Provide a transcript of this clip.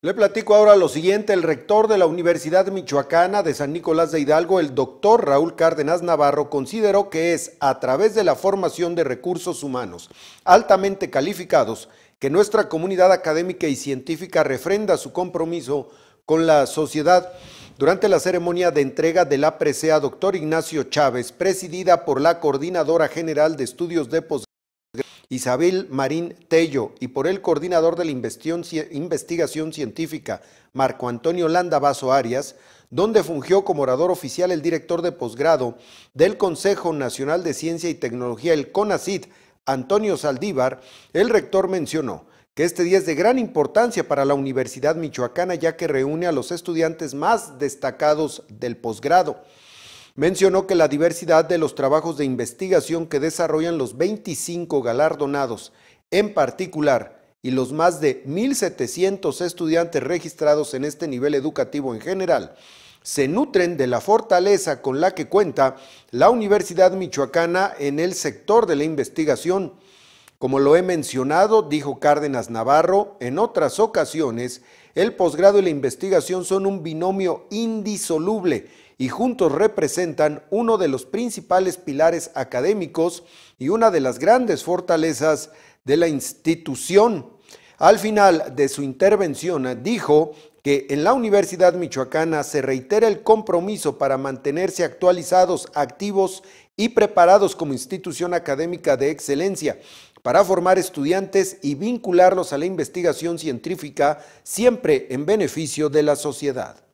Le platico ahora lo siguiente, el rector de la Universidad Michoacana de San Nicolás de Hidalgo, el doctor Raúl Cárdenas Navarro, consideró que es a través de la formación de recursos humanos altamente calificados que nuestra comunidad académica y científica refrenda su compromiso con la sociedad. Durante la ceremonia de entrega de la presea, doctor Ignacio Chávez, presidida por la Coordinadora General de Estudios de Posgrado, Isabel Marín Tello y por el coordinador de la investigación científica, Marco Antonio Landa Baso Arias, donde fungió como orador oficial el director de posgrado del Consejo Nacional de Ciencia y Tecnología, el CONACID, Antonio Saldívar, el rector mencionó que este día es de gran importancia para la Universidad Michoacana ya que reúne a los estudiantes más destacados del posgrado. Mencionó que la diversidad de los trabajos de investigación que desarrollan los 25 galardonados en particular y los más de 1.700 estudiantes registrados en este nivel educativo en general se nutren de la fortaleza con la que cuenta la Universidad Michoacana en el sector de la investigación. Como lo he mencionado, dijo Cárdenas Navarro en otras ocasiones, el posgrado y la investigación son un binomio indisoluble y juntos representan uno de los principales pilares académicos y una de las grandes fortalezas de la institución. Al final de su intervención dijo que en la Universidad Michoacana se reitera el compromiso para mantenerse actualizados, activos y preparados como institución académica de excelencia para formar estudiantes y vincularlos a la investigación científica siempre en beneficio de la sociedad.